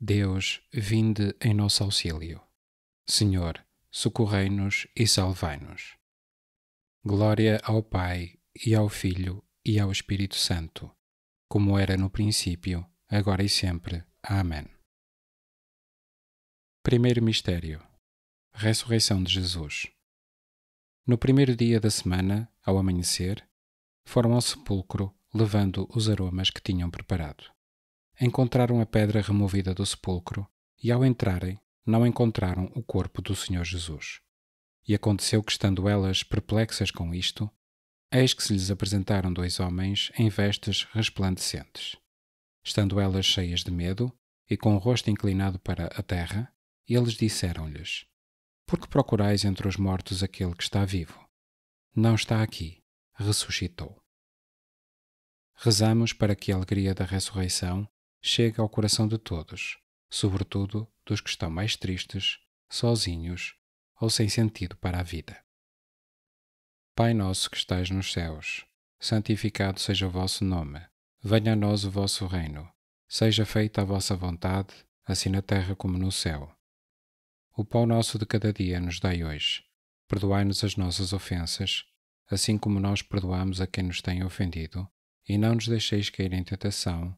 Deus, vinde em nosso auxílio. Senhor, socorrei-nos e salvai-nos. Glória ao Pai, e ao Filho, e ao Espírito Santo, como era no princípio, agora e sempre. Amém. Primeiro Mistério Ressurreição de Jesus No primeiro dia da semana, ao amanhecer, foram ao sepulcro levando os aromas que tinham preparado encontraram a pedra removida do sepulcro, e ao entrarem, não encontraram o corpo do Senhor Jesus. E aconteceu que, estando elas perplexas com isto, eis que se lhes apresentaram dois homens em vestes resplandecentes. Estando elas cheias de medo, e com o rosto inclinado para a terra, eles disseram-lhes: Por que procurais entre os mortos aquele que está vivo? Não está aqui, ressuscitou. Rezamos para que a alegria da ressurreição chega ao coração de todos, sobretudo dos que estão mais tristes, sozinhos ou sem sentido para a vida. Pai nosso que estais nos céus, santificado seja o vosso nome. Venha a nós o vosso reino. Seja feita a vossa vontade, assim na terra como no céu. O pão nosso de cada dia nos dai hoje. Perdoai-nos as nossas ofensas, assim como nós perdoamos a quem nos tem ofendido, e não nos deixeis cair em tentação,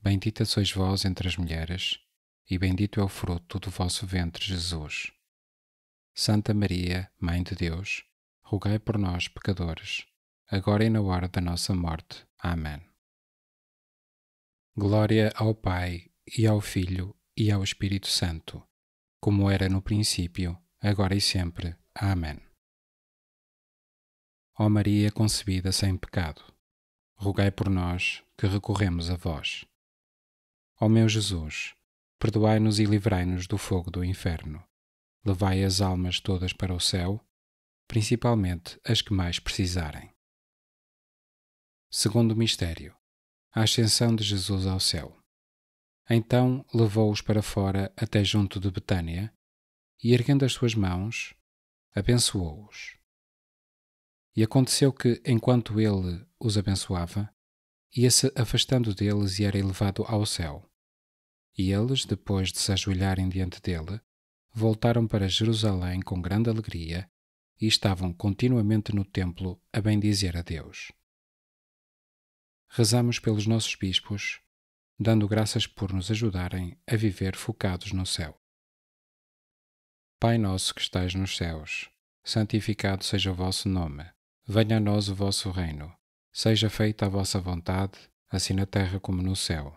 Bendita sois vós entre as mulheres, e bendito é o fruto do vosso ventre, Jesus. Santa Maria, Mãe de Deus, rogai por nós, pecadores, agora e na hora da nossa morte. Amém. Glória ao Pai, e ao Filho, e ao Espírito Santo, como era no princípio, agora e sempre. Amém. Ó Maria concebida sem pecado, rogai por nós que recorremos a vós. Ó meu Jesus, perdoai-nos e livrai-nos do fogo do inferno. Levai as almas todas para o céu, principalmente as que mais precisarem. Segundo mistério: a ascensão de Jesus ao céu. Então levou-os para fora até junto de Betânia e, erguendo as suas mãos, abençoou-os. E aconteceu que, enquanto ele os abençoava, ia-se afastando deles e era elevado ao céu. E eles, depois de se ajoelharem diante dele, voltaram para Jerusalém com grande alegria e estavam continuamente no templo a bendizer a Deus. Rezamos pelos nossos bispos, dando graças por nos ajudarem a viver focados no céu. Pai nosso que estais nos céus, santificado seja o vosso nome. Venha a nós o vosso reino. Seja feita a vossa vontade, assim na terra como no céu.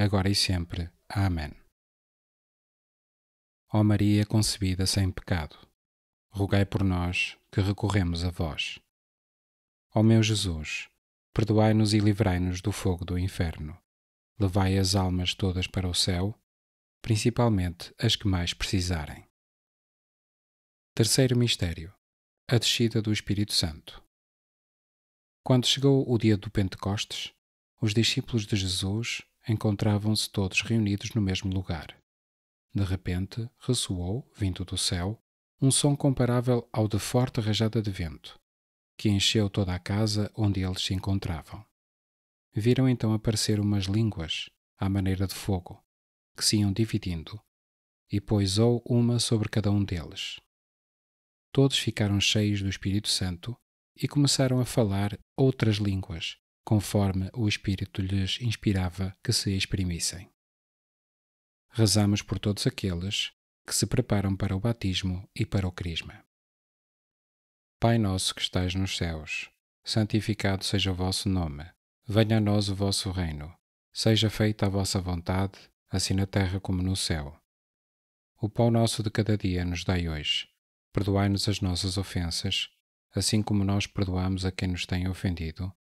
agora e sempre. Amém. Ó Maria concebida sem pecado, rogai por nós que recorremos a vós. Ó meu Jesus, perdoai-nos e livrai-nos do fogo do inferno. Levai as almas todas para o céu, principalmente as que mais precisarem. Terceiro mistério: a descida do Espírito Santo. Quando chegou o dia do Pentecostes, os discípulos de Jesus encontravam-se todos reunidos no mesmo lugar. De repente, ressoou, vindo do céu, um som comparável ao de forte rajada de vento, que encheu toda a casa onde eles se encontravam. Viram então aparecer umas línguas, à maneira de fogo, que se iam dividindo, e poisou uma sobre cada um deles. Todos ficaram cheios do Espírito Santo e começaram a falar outras línguas, conforme o Espírito lhes inspirava que se exprimissem. Rezamos por todos aqueles que se preparam para o batismo e para o crisma. Pai nosso que estais nos céus, santificado seja o vosso nome. Venha a nós o vosso reino. Seja feita a vossa vontade, assim na terra como no céu. O pão nosso de cada dia nos dai hoje. Perdoai-nos as nossas ofensas, assim como nós perdoamos a quem nos tem ofendido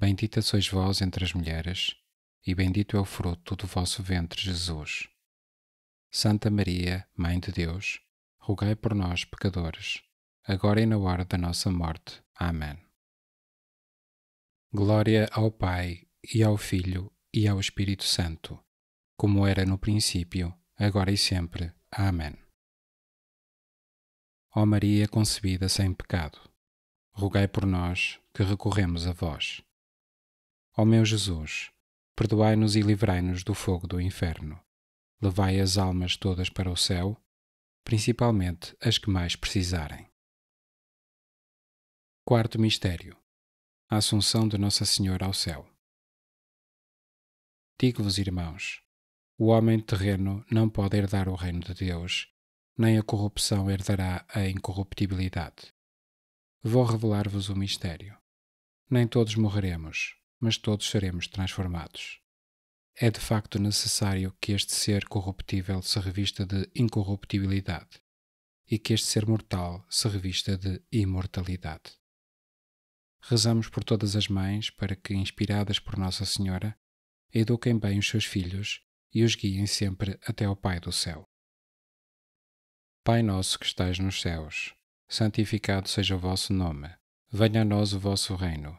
Bendita sois vós entre as mulheres, e bendito é o fruto do vosso ventre, Jesus. Santa Maria, Mãe de Deus, rogai por nós, pecadores, agora e na hora da nossa morte. Amém. Glória ao Pai, e ao Filho, e ao Espírito Santo, como era no princípio, agora e sempre. Amém. Ó Maria concebida sem pecado, rogai por nós que recorremos a vós. Ó meu Jesus, perdoai-nos e livrai-nos do fogo do inferno. Levai as almas todas para o céu, principalmente as que mais precisarem. Quarto mistério. A Assunção de Nossa Senhora ao céu. Digo-vos, irmãos, o homem terreno não pode herdar o reino de Deus, nem a corrupção herdará a incorruptibilidade. Vou revelar-vos o mistério. Nem todos morreremos, mas todos seremos transformados. É de facto necessário que este ser corruptível se revista de incorruptibilidade e que este ser mortal se revista de imortalidade. Rezamos por todas as mães para que, inspiradas por Nossa Senhora, eduquem bem os seus filhos e os guiem sempre até ao Pai do céu. Pai nosso que estais nos céus, santificado seja o vosso nome. Venha a nós o vosso reino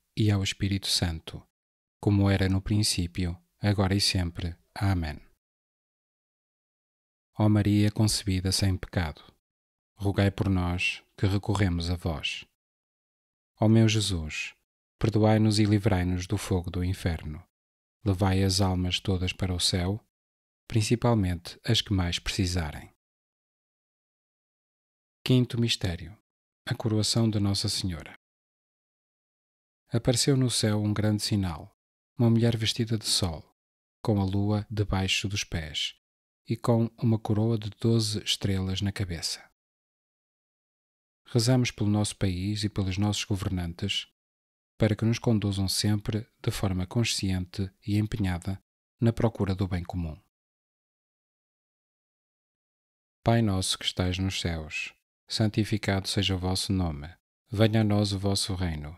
e ao Espírito Santo, como era no princípio, agora e sempre. Amém. Ó Maria concebida sem pecado, rogai por nós que recorremos a vós. Ó meu Jesus, perdoai-nos e livrai-nos do fogo do inferno. Levai as almas todas para o céu, principalmente as que mais precisarem. Quinto mistério: a coroação de Nossa Senhora apareceu no céu um grande sinal: uma mulher vestida de sol, com a lua debaixo dos pés e com uma coroa de doze estrelas na cabeça. Rezamos pelo nosso país e pelos nossos governantes para que nos conduzam sempre de forma consciente e empenhada na procura do bem comum. Pai nosso que estais nos céus, santificado seja o vosso nome. Venha a nós o vosso reino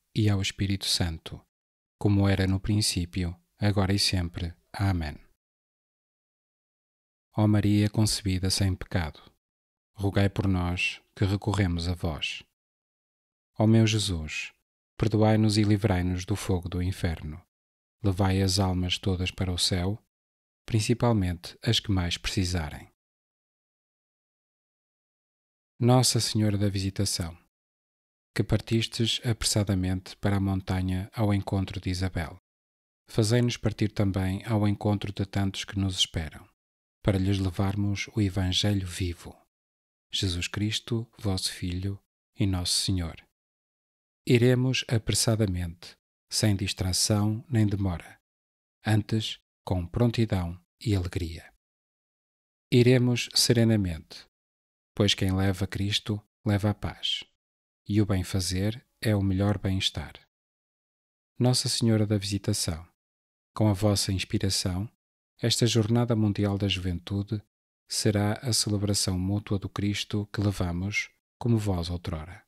e ao Espírito Santo, como era no princípio, agora e sempre. Amém. Ó Maria concebida sem pecado, rogai por nós que recorremos a vós. Ó meu Jesus, perdoai-nos e livrai-nos do fogo do inferno. Levai as almas todas para o céu, principalmente as que mais precisarem. Nossa Senhora da Visitação que partistes apressadamente para a montanha ao encontro de Isabel. Fazei-nos partir também ao encontro de tantos que nos esperam, para lhes levarmos o Evangelho vivo. Jesus Cristo, vosso Filho e nosso Senhor. Iremos apressadamente, sem distração nem demora, antes com prontidão e alegria. Iremos serenamente, pois quem leva Cristo leva a paz e o bem-fazer é o melhor bem-estar. Nossa Senhora da Visitação, com a vossa inspiração, esta Jornada Mundial da Juventude será a celebração mútua do Cristo que levamos, como vós outrora.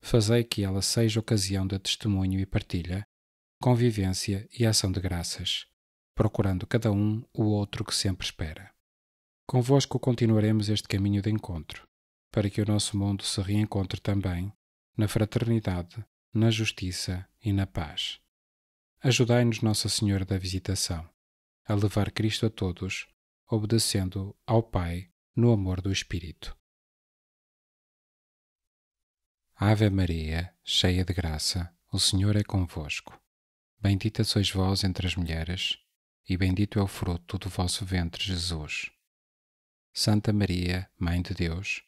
Fazei que ela seja ocasião de testemunho e partilha, convivência e ação de graças, procurando cada um o outro que sempre espera. Convosco continuaremos este caminho de encontro para que o nosso mundo se reencontre também na fraternidade, na justiça e na paz. Ajudai-nos, Nossa Senhora da Visitação, a levar Cristo a todos, obedecendo ao Pai no amor do Espírito. Ave Maria, cheia de graça, o Senhor é convosco. Bendita sois vós entre as mulheres, e bendito é o fruto do vosso ventre, Jesus. Santa Maria, Mãe de Deus,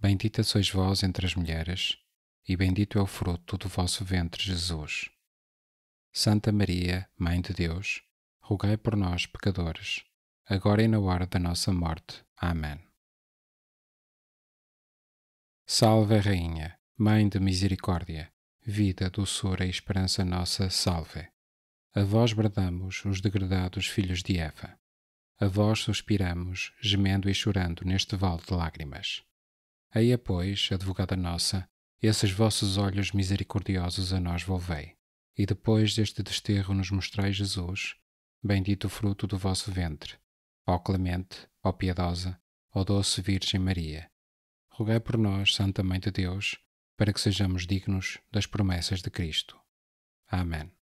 Bendita sois vós entre as mulheres, e bendito é o fruto do vosso ventre, Jesus. Santa Maria, Mãe de Deus, rogai por nós, pecadores, agora e na hora da nossa morte. Amém. Salve, Rainha, Mãe de Misericórdia, vida, doçura e esperança nossa, salve. A vós bradamos, os degradados filhos de Eva. A vós suspiramos, gemendo e chorando neste vale de lágrimas. Eia, pois, advogada nossa, esses vossos olhos misericordiosos a nós volvei. E depois deste desterro nos mostrai Jesus, bendito o fruto do vosso ventre. Ó clemente, ó piedosa, ó doce Virgem Maria. Rogai por nós, Santa Mãe de Deus, para que sejamos dignos das promessas de Cristo. Amém.